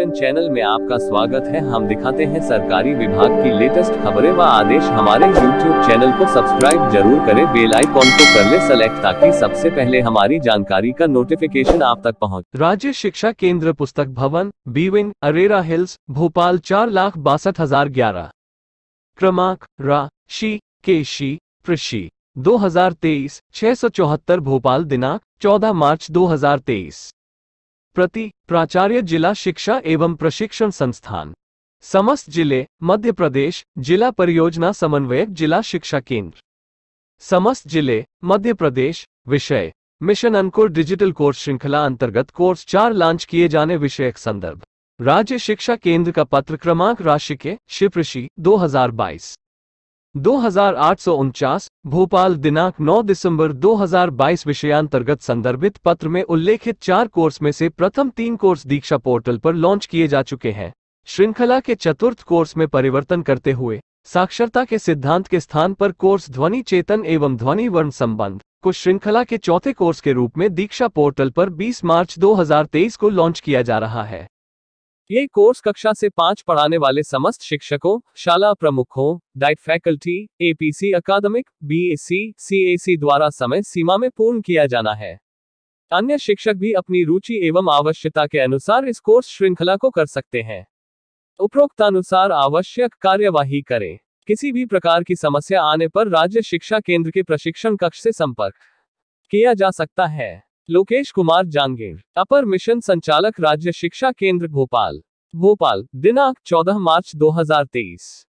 Question channel में आपका स्वागत है हम दिखाते हैं सरकारी विभाग की लेटेस्ट खबरें व आदेश हमारे यूट्यूब चैनल को सब्सक्राइब जरूर करें बेल आइकॉन को कर ले सेलेक्ट ताकि सबसे पहले हमारी जानकारी का नोटिफिकेशन आप तक पहुंच। राज्य शिक्षा केंद्र पुस्तक भवन बीविन अरेरा हिल्स भोपाल चार लाख बासठ हजार ग्यारह क्रमांक रा शी के शी छह सौ चौहत्तर भोपाल दिनांक चौदह मार्च दो हजार तेईस प्रति प्राचार्य जिला शिक्षा एवं प्रशिक्षण संस्थान समस्त जिले मध्य प्रदेश जिला परियोजना समन्वयक जिला शिक्षा केंद्र समस्त जिले मध्य प्रदेश विषय मिशन अनकोर डिजिटल कोर्स श्रृंखला अंतर्गत कोर्स चार लॉन्च किए जाने विषयक संदर्भ राज्य शिक्षा केंद्र का पत्र क्रमांक राशि के शिप्रषि दो दो भोपाल दिनांक 9 दिसंबर 2022 विषयांतर्गत संदर्भित पत्र में उल्लेखित चार कोर्स में से प्रथम तीन कोर्स दीक्षा पोर्टल पर लॉन्च किए जा चुके हैं श्रृंखला के चतुर्थ कोर्स में परिवर्तन करते हुए साक्षरता के सिद्धांत के स्थान पर कोर्स ध्वनि चेतन एवं ध्वनि वर्ण संबंध को श्रृंखला के चौथे कोर्स के रूप में दीक्षा पोर्टल पर 20 मार्च 2023 को लॉन्च किया जा रहा है ये कोर्स कक्षा से पांच पढ़ाने वाले समस्त शिक्षकों शाला प्रमुखों डाइट फैकल्टी एपीसी अकादमिक बीएससी सीएसी द्वारा समय सीमा में पूर्ण किया जाना है अन्य शिक्षक भी अपनी रुचि एवं आवश्यकता के अनुसार इस कोर्स श्रृंखला को कर सकते हैं उपरोक्तानुसार आवश्यक कार्यवाही करें किसी भी प्रकार की समस्या आने पर राज्य शिक्षा केंद्र के प्रशिक्षण कक्ष से संपर्क किया जा सकता है लोकेश कुमार जांगेर अपर मिशन संचालक राज्य शिक्षा केंद्र भोपाल भोपाल दिनांक 14 मार्च 2023